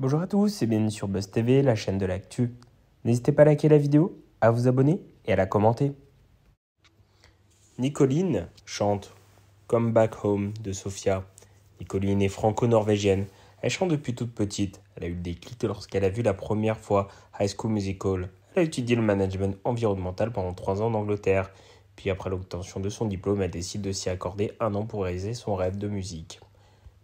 Bonjour à tous et bienvenue sur Buzz TV, la chaîne de l'actu. N'hésitez pas à liker la vidéo, à vous abonner et à la commenter. Nicoline chante Come Back Home de Sofia. Nicoline est franco-norvégienne. Elle chante depuis toute petite. Elle a eu des clics lorsqu'elle a vu la première fois High School Musical. Elle a étudié le management environnemental pendant trois ans en Angleterre. Puis après l'obtention de son diplôme, elle décide de s'y accorder un an pour réaliser son rêve de musique.